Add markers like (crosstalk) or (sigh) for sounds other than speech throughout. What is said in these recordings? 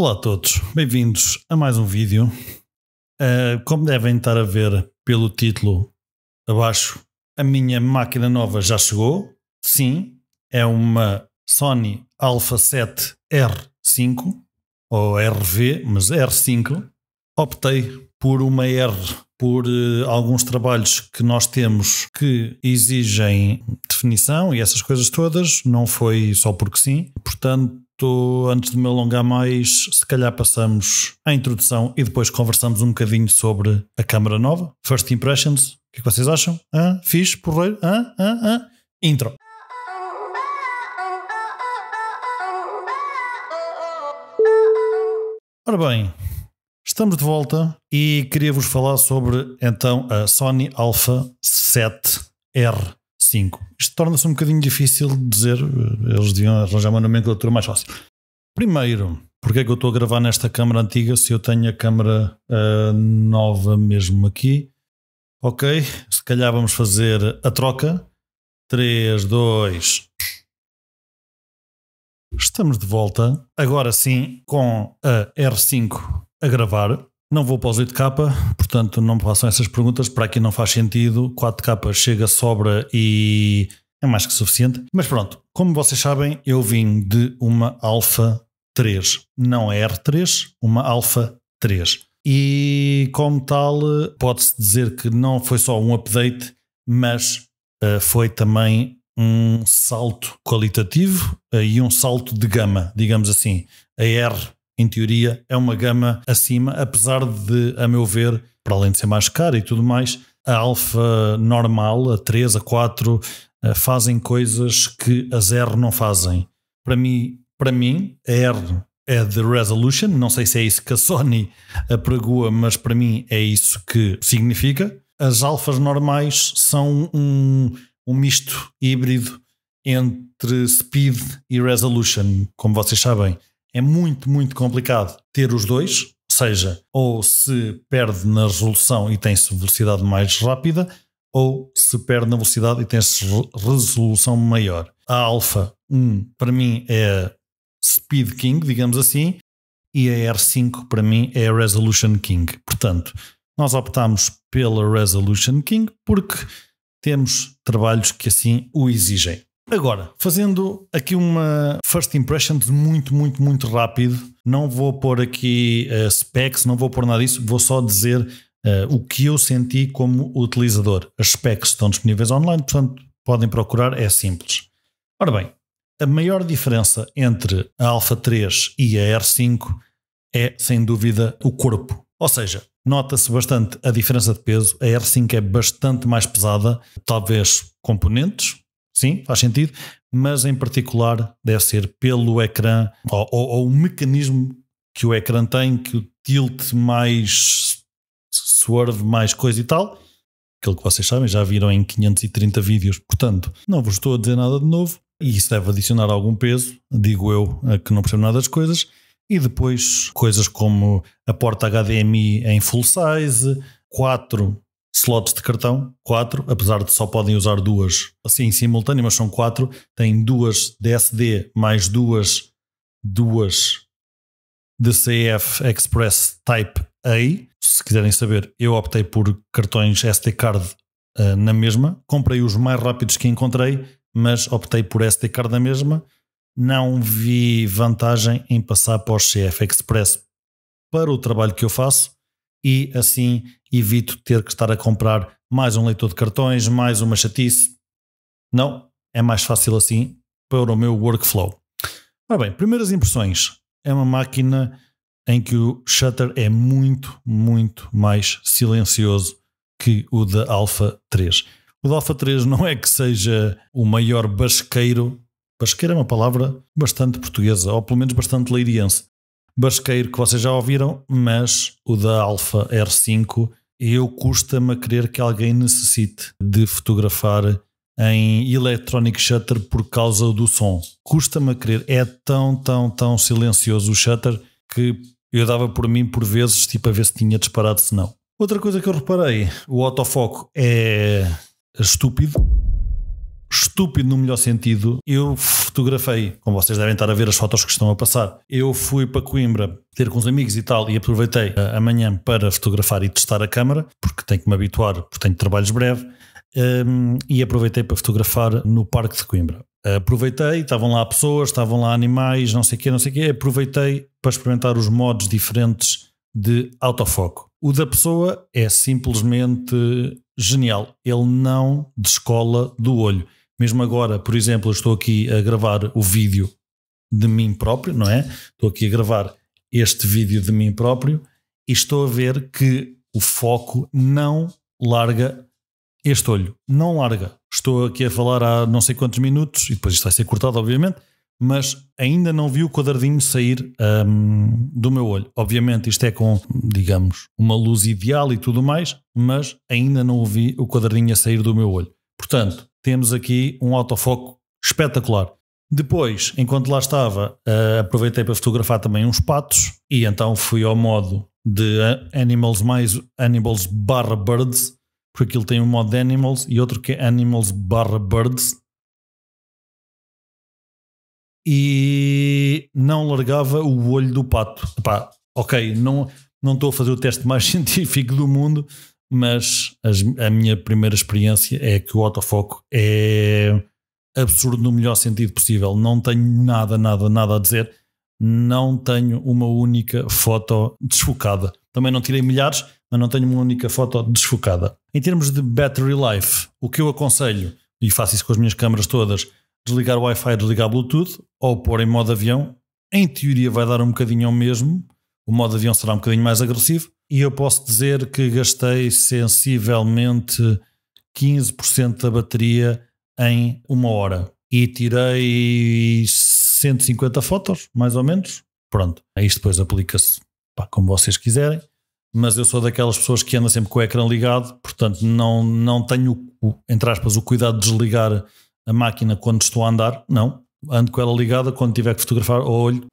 Olá a todos, bem-vindos a mais um vídeo. Uh, como devem estar a ver pelo título abaixo, a minha máquina nova já chegou. Sim, é uma Sony Alpha 7 R5 ou RV, mas R5. Optei por uma R por uh, alguns trabalhos que nós temos que exigem definição e essas coisas todas, não foi só porque sim. Portanto, Portanto, antes de me alongar mais, se calhar passamos à introdução e depois conversamos um bocadinho sobre a câmara nova. First impressions. O que é que vocês acham? fiz, porreiro? Intro. Ora bem, estamos de volta e queria vos falar sobre então a Sony Alpha 7R. 5. Isto torna-se um bocadinho difícil de dizer, eh, eles deviam arranjar uma nomenclatura mais fácil. Primeiro, porque é que eu estou a gravar nesta câmara antiga se eu tenho a câmara uh, nova mesmo aqui? Ok, se calhar vamos fazer a troca. 3, 2. Estamos de volta, agora sim, com a R5 a gravar. Não vou para os 8K, portanto não me façam essas perguntas, para aqui não faz sentido, 4K chega, sobra e é mais que suficiente. Mas pronto, como vocês sabem, eu vim de uma Alpha 3, não é R3, uma Alpha 3. E como tal, pode-se dizer que não foi só um update, mas uh, foi também um salto qualitativo uh, e um salto de gama, digamos assim. A R em teoria, é uma gama acima, apesar de, a meu ver, para além de ser mais cara e tudo mais, a Alfa normal, a 3, a 4, eh, fazem coisas que as R não fazem. Para mim, para mim a R é de resolution, não sei se é isso que a Sony (laughs) apregoa, mas para mim é isso que significa. As alfas normais são um, um misto híbrido entre speed e resolution, como vocês sabem. É muito, muito complicado ter os dois, seja, ou se perde na resolução e tem-se velocidade mais rápida, ou se perde na velocidade e tem-se resolução maior. A Alpha 1 para mim é Speed King, digamos assim, e a R5 para mim é a Resolution King. Portanto, nós optamos pela Resolution King porque temos trabalhos que assim o exigem. Agora, fazendo aqui uma first impression muito, muito, muito rápido, não vou pôr aqui uh, specs, não vou pôr nada disso, vou só dizer uh, o que eu senti como utilizador. As specs estão disponíveis online, portanto podem procurar, é simples. Ora bem, a maior diferença entre a Alpha 3 e a R5 é, sem dúvida, o corpo. Ou seja, nota-se bastante a diferença de peso. A R5 é bastante mais pesada, talvez componentes, Sim, faz sentido, mas em particular deve ser pelo ecrã ou, ou, ou o mecanismo que o ecrã tem, que o tilt mais swerve, mais coisa e tal. Aquilo que vocês sabem, já viram em 530 vídeos, portanto, não vos estou a dizer nada de novo e isso deve adicionar algum peso, digo eu, que não percebo nada das coisas. E depois coisas como a porta HDMI em full size, 4 slots de cartão, quatro, apesar de só podem usar duas assim em simultâneo, mas são quatro, têm duas DSD mais duas, duas DCF Express Type A. Se quiserem saber, eu optei por cartões SD Card uh, na mesma, comprei os mais rápidos que encontrei, mas optei por SD Card na mesma. Não vi vantagem em passar para os CF Express para o trabalho que eu faço, e assim evito ter que estar a comprar mais um leitor de cartões, mais uma chatice. Não, é mais fácil assim para o meu workflow. Ora bem, primeiras impressões. É uma máquina em que o shutter é muito, muito mais silencioso que o da Alpha 3. O da Alpha 3 não é que seja o maior basqueiro, basqueiro é uma palavra bastante portuguesa, ou pelo menos bastante leiriense, basqueiro que vocês já ouviram, mas o da Alpha R5 eu custa-me a crer que alguém necessite de fotografar em electronic shutter por causa do som. Custa-me a crer, é tão, tão, tão silencioso o shutter que eu dava por mim por vezes, tipo a ver se tinha disparado, se não. Outra coisa que eu reparei, o autofoco é estúpido estúpido no melhor sentido, eu fotografei, como vocês devem estar a ver as fotos que estão a passar. Eu fui para Coimbra ter com os amigos e tal e aproveitei eh, amanhã para fotografar e testar a câmara, porque tenho que me habituar, porque tenho trabalhos breve, um, ehm, e aproveitei para fotografar no Parque de Coimbra. Aproveitei, estavam lá pessoas, estavam lá animais, não sei o quê, não sei o quê. Aproveitei para experimentar os modos diferentes de autofoco. O da pessoa é simplesmente genial. Ele não descola do olho. Mesmo agora, por exemplo, eu estou aqui a gravar o vídeo de mim próprio, não é? Estou aqui a gravar este vídeo de mim próprio e estou a ver que o foco não larga este olho. Não larga. Estou aqui a falar há não sei quantos minutos e depois isto vai ser cortado, obviamente, mas ainda não vi o quadradinho sair um, do meu olho. Obviamente, isto é com, digamos, uma luz ideal e tudo mais, mas ainda não vi o quadradinho a sair do meu olho. Portanto, temos aqui um autofoco espetacular. Depois, enquanto lá estava, eh, aproveitei para fotografar também uns patos e então fui ao modo de Animals mais Animals barra Birds, porque ele tem um modo de Animals e outro que é Animals barra Birds. E não largava o olho do pato. Epá, ok, não, não estou a fazer o teste mais (laughs) científico do mundo, mas as, a minha primeira experiência é que o autofoco é absurdo no melhor sentido possível. Não tenho nada, nada, nada a dizer. Não tenho uma única foto desfocada. Também não tirei milhares, mas não tenho uma única foto desfocada. Em termos de battery life, o que eu aconselho, e faço isso com as minhas câmaras todas, desligar o Wi-Fi, desligar Bluetooth ou pôr em modo avião. Em teoria vai dar um bocadinho ao mesmo. O modo avião será um bocadinho mais agressivo, e eu posso dizer que gastei sensivelmente 15% da bateria em uma hora e tirei 150 fotos, mais ou menos. Pronto, isto depois aplica-se como vocês quiserem, mas eu sou daquelas pessoas que andam sempre com o ecrã ligado, portanto não, não tenho, entre aspas, o cuidado de desligar a máquina quando estou a andar, não. Ando com ela ligada quando tiver que fotografar ao olho,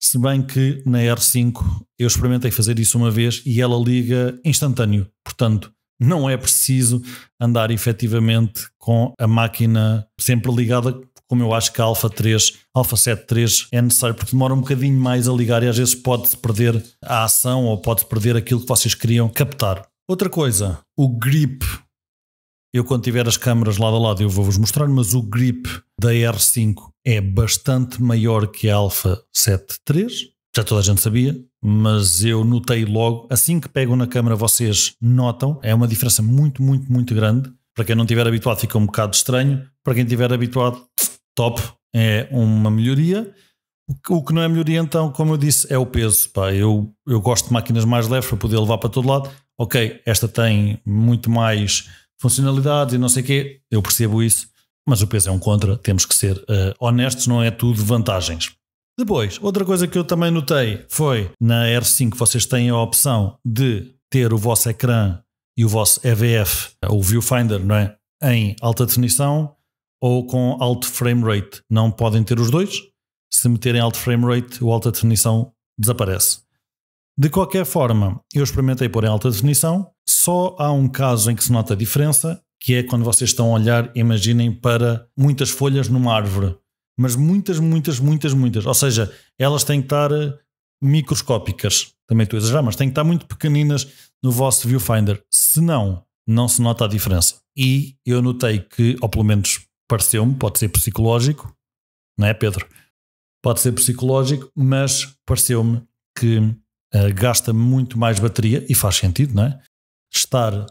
se bem que na R5 eu experimentei fazer isso uma vez e ela liga instantâneo. Portanto, não é preciso andar efetivamente com a máquina sempre ligada, como eu acho que a Alpha 3, Alpha 7 3 é necessário, porque demora um bocadinho mais a ligar e às vezes pode perder a ação ou pode perder aquilo que vocês queriam captar. Outra coisa, o grip eu, quando tiver as câmaras lado a lado, eu vou-vos mostrar, mas o grip da R5 é bastante maior que a Alpha 7 III. Já toda a gente sabia, mas eu notei logo, assim que pegam na câmera, vocês notam, é uma diferença muito, muito, muito grande. Para quem não estiver habituado, fica um bocado estranho. Para quem estiver habituado, top, é uma melhoria. O que não é melhoria, então, como eu disse, é o peso. Pá, eu, eu gosto de máquinas mais leves para poder levar para todo lado. Ok, esta tem muito mais funcionalidades e não sei o quê. Eu percebo isso, mas o peso é um contra, temos que ser uh, honestos, não é tudo vantagens. Depois, outra coisa que eu também notei foi na R5 vocês têm a opção de ter o vosso ecrã e o vosso EVF, o viewfinder, não é? Em alta definição ou com alto frame rate. Não podem ter os dois. Se meterem alto frame rate, o alta definição desaparece. De qualquer forma, eu experimentei pôr em alta definição, só há um caso em que se nota a diferença, que é quando vocês estão a olhar, imaginem, para muitas folhas numa árvore. Mas muitas, muitas, muitas, muitas. Ou seja, elas têm que estar eh, microscópicas. Também estou a exagerar, mas têm que estar muito pequeninas no vosso viewfinder. Se não, não se nota a diferença. E eu notei que, ou pelo menos pareceu-me, pode ser psicológico, não é, Pedro? Pode ser psicológico, mas pareceu-me que eh, gasta muito mais bateria, e faz sentido, não é? Estar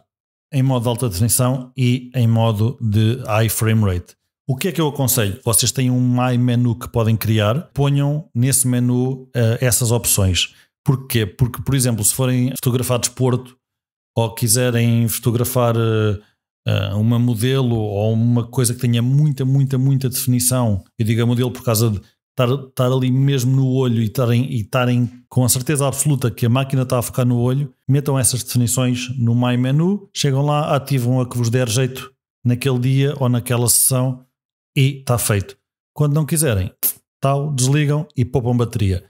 em modo de alta definição e em modo de high frame rate. O que é que eu aconselho? Vocês têm um My Menu que podem criar, ponham nesse menu uh, essas opções. Porquê? Porque, por exemplo, se forem fotografar desporto ou quiserem fotografar uh, uma modelo ou uma coisa que tenha muita, muita, muita definição, eu digo a modelo por causa de estar, estar ali mesmo no olho e estarem, e estarem com a certeza absoluta que a máquina está a focar no olho, metam essas definições no My Menu, chegam lá, ativam a que vos der jeito naquele dia ou naquela sessão e está feito. Quando não quiserem, tal, desligam e poupam bateria.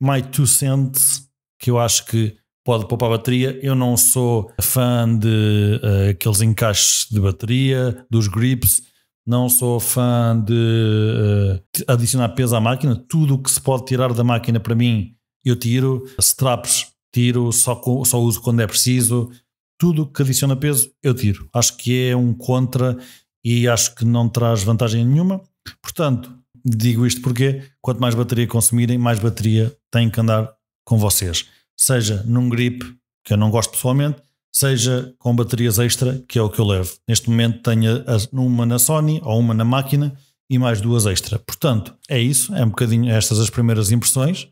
My Two Cents, que eu acho que pode poupar bateria. Eu não sou fã de uh, aqueles encaixes de bateria, dos grips não sou fã de uh, adicionar peso à máquina. Tudo o que se pode tirar da máquina, para mim, eu tiro. Straps, tiro, só, só uso quando é preciso. Tudo o que adiciona peso, eu tiro. Acho que é um contra e acho que não traz vantagem nenhuma. Portanto, digo isto porque quanto mais bateria consumirem, mais bateria tem que andar com vocês. Seja num grip, que eu não gosto pessoalmente, seja com baterias extra, que é o que eu levo. Neste momento tenho uma na Sony ou uma na máquina e mais duas extra. Portanto, é isso, é um bocadinho estas as primeiras impressões.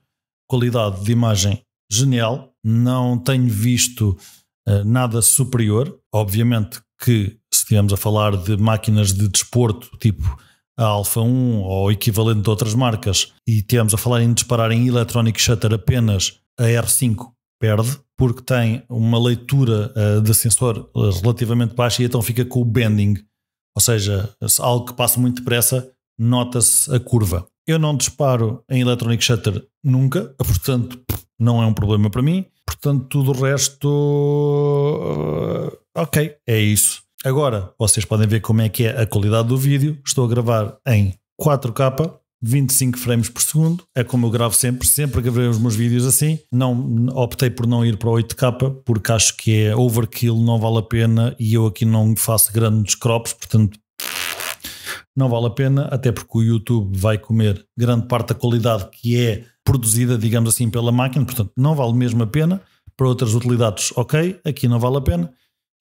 Qualidade de imagem genial, não tenho visto uh, nada superior. Obviamente que se estivermos a falar de máquinas de desporto, tipo a Alfa 1 ou equivalente de outras marcas, e estivermos a falar em disparar em Electronic Shutter apenas, a R5 perde, porque tem uma leitura uh, de sensor eh, relativamente baixa e então fica com o bending, ou seja, algo que passa muito depressa, nota-se a curva. Eu não disparo em electronic shutter nunca, portanto não é um problema para mim, portanto tudo o resto, uh, ok, é isso. Agora, vocês podem ver como é que é a qualidade do vídeo, estou a gravar em 4K, 25 frames por segundo, é como eu gravo sempre, sempre gravei os meus vídeos assim. Não optei por não ir para o 8K porque acho que é overkill, não vale a pena e eu aqui não faço grandes crops, portanto não vale a pena, até porque o YouTube vai comer grande parte da qualidade que é produzida, digamos assim, pela máquina, portanto não vale mesmo a pena. Para outras utilidades, ok, aqui não vale a pena.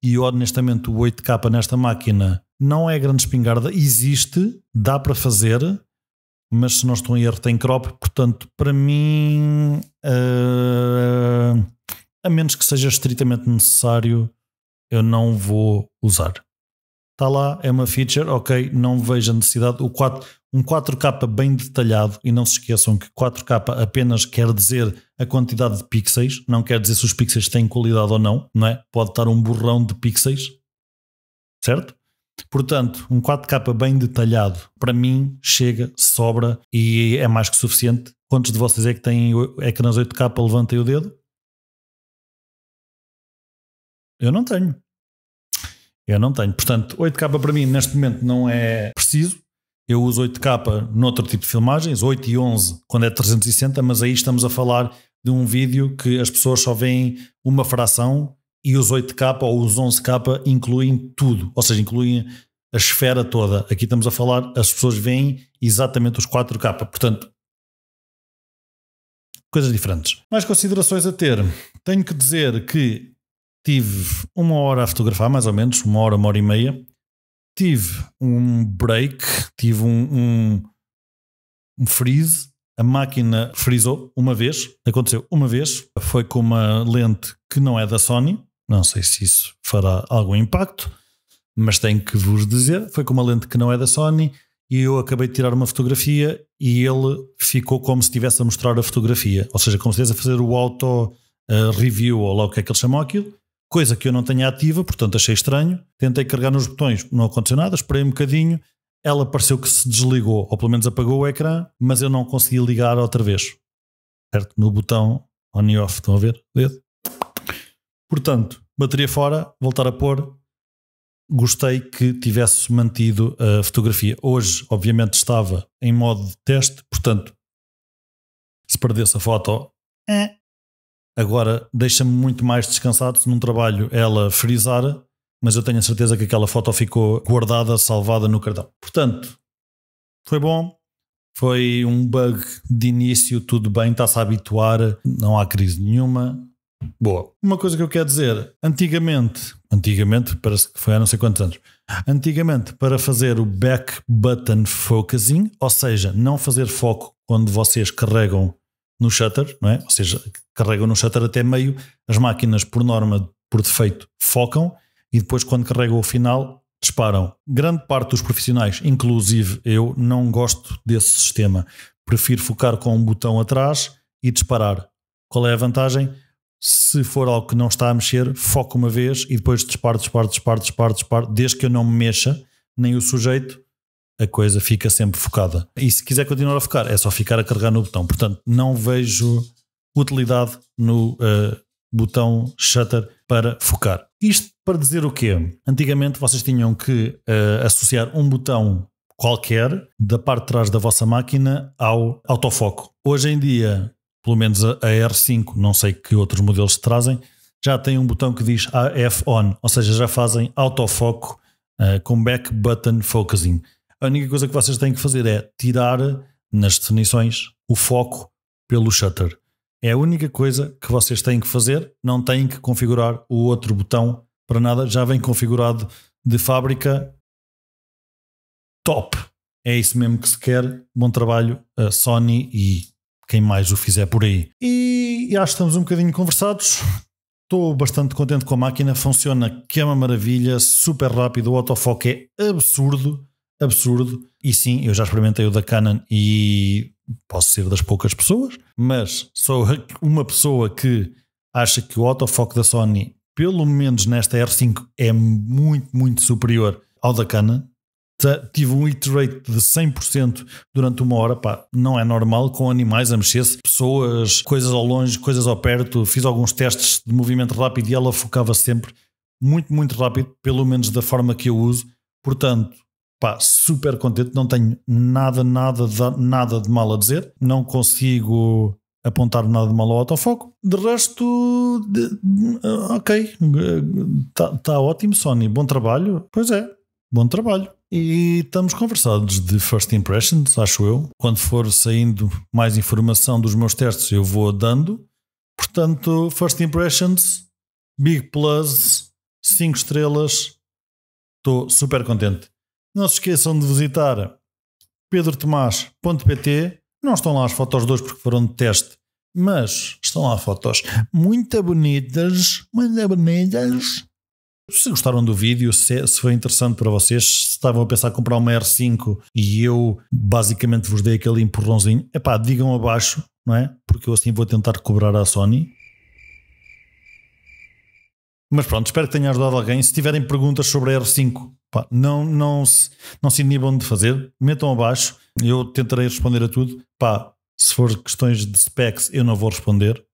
E honestamente, o 8K nesta máquina não é grande espingarda, existe, dá para fazer, mas se não estou em erro, tem crop. Portanto, para mim, uh, a menos que seja estritamente necessário, eu não vou usar. Está lá, é uma feature, ok, não vejo a necessidade. O 4, um 4K bem detalhado, e não se esqueçam que 4K apenas quer dizer a quantidade de pixels, não quer dizer se os pixels têm qualidade ou não, não é? Pode estar um borrão de pixels, certo? Portanto, um 4K bem detalhado, para mim, chega, sobra e é mais que suficiente. Quantos de vocês é que têm ecrãs 8K? Levantem o dedo. Eu não tenho. Eu não tenho. Portanto, 8K para mim neste momento não é preciso. Eu uso 8K noutro tipo de filmagens, 8 e 11 quando é 360, mas aí estamos a falar de um vídeo que as pessoas só veem uma fração e os 8K ou os 11K incluem tudo, ou seja, incluem a esfera toda. Aqui estamos a falar, as pessoas veem exatamente os 4K, portanto, coisas diferentes. Mais considerações a ter. Tenho que dizer que tive uma hora a fotografar, mais ou menos, uma hora, uma hora e meia. Tive um break, tive um, um, um freeze. A máquina frisou uma vez, aconteceu uma vez. Foi com uma lente que não é da Sony, não sei se isso fará algum impacto, mas tenho que vos dizer: foi com uma lente que não é da Sony e eu acabei de tirar uma fotografia e ele ficou como se estivesse a mostrar a fotografia, ou seja, como se estivesse a fazer o auto uh, review ou lá o que é que ele chamou aquilo, coisa que eu não tenho ativa, portanto achei estranho. Tentei carregar nos botões, não aconteceu nada, esperei um bocadinho, ela pareceu que se desligou, ou pelo menos apagou o ecrã, mas eu não consegui ligar outra vez. Certo? No botão on e off, estão a ver? Dedo? Portanto, bateria fora, voltar a pôr. Gostei que tivesse mantido a fotografia. Hoje, obviamente, estava em modo de teste, portanto, se perdesse a foto, é. agora deixa-me muito mais descansado se num trabalho ela frisar, mas eu tenho a certeza que aquela foto ficou guardada, salvada no cartão. Portanto, foi bom, foi um bug de início, tudo bem, está-se a habituar, não há crise nenhuma. Boa. Uma coisa que eu quero dizer, antigamente, antigamente, parece que foi há não sei quantos anos, antigamente, para fazer o back button focusing, ou seja, não fazer foco quando vocês carregam no shutter, não é? ou seja, carregam no shutter até meio, as máquinas, por norma, por defeito, focam e depois, quando carregam o final, disparam. Grande parte dos profissionais, inclusive eu, não gosto desse sistema. Prefiro focar com um botão atrás e disparar. Qual é a vantagem? se for algo que não está a mexer, foco uma vez e depois disparo, disparo, disparo, disparo, disparo, desde que eu não me mexa, nem o sujeito, a coisa fica sempre focada. E se quiser continuar a focar, é só ficar a carregar no botão. Portanto, não vejo utilidade no uh, botão shutter para focar. Isto para dizer o quê? Antigamente vocês tinham que uh, associar um botão qualquer da parte de trás da vossa máquina ao autofoco. Hoje em dia pelo menos a, a R5, não sei que outros modelos trazem, já tem um botão que diz AF on, ou seja, já fazem autofoco uh, com back button focusing. A única coisa que vocês têm que fazer é tirar nas definições o foco pelo shutter. É a única coisa que vocês têm que fazer, não têm que configurar o outro botão para nada, já vem configurado de fábrica. Top! É isso mesmo que se quer. Bom trabalho, Sony e quem mais o fizer por aí. E, acho que estamos um bocadinho conversados. Estou bastante contente com a máquina, funciona que é uma maravilha, super rápido, o autofoco é absurdo, absurdo. E sim, eu já experimentei o da Canon e posso ser das poucas pessoas, mas sou uma pessoa que acha que o autofoco da Sony, pelo menos nesta R5, é muito, muito superior ao da Canon tive um hit rate de 100% durante uma hora, pá, não é normal com animais a mexer-se, pessoas, coisas ao longe, coisas ao perto. Fiz alguns testes de movimento rápido e ela focava sempre muito, muito rápido, pelo menos da forma que eu uso. Portanto, pá, super contente, não tenho nada, nada, nada de mal a dizer, não consigo apontar nada de mal ao autofoco. De resto, de, ok, está eh, tá ótimo, Sony, bom trabalho. Pois é, bom trabalho. E estamos conversados de first impressions, acho eu. Quando for saindo mais informação dos meus testes, eu vou dando. Portanto, first impressions, big plus, 5 estrelas. Estou super contente. Não se esqueçam de visitar pedrotomás.pt. Não estão lá as fotos de porque foram de teste, mas estão lá fotos muito bonitas, muito bonitas se gostaram do vídeo, se, se, foi interessante para vocês, se estavam a pensar em comprar uma R5 e eu basicamente vos dei aquele empurrãozinho, epá, digam abaixo, não é? Porque eu assim vou tentar cobrar a Sony. Mas pronto, espero que tenha ajudado alguém. Se tiverem perguntas sobre a R5, pá, não, não, se, não se inibam de fazer, metam abaixo, eu tentarei responder a tudo. Pá, se for questões de specs, eu não vou responder,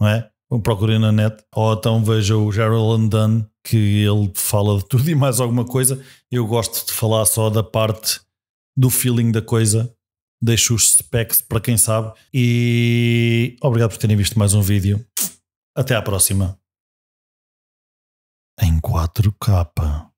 não é? procurem na net, ou então veja o Gerald Dunn, que ele fala de tudo e mais alguma coisa. Eu gosto de falar só da parte do feeling da coisa. Deixo os specs para quem sabe. E obrigado por terem visto mais um vídeo. Até à próxima. Em 4K.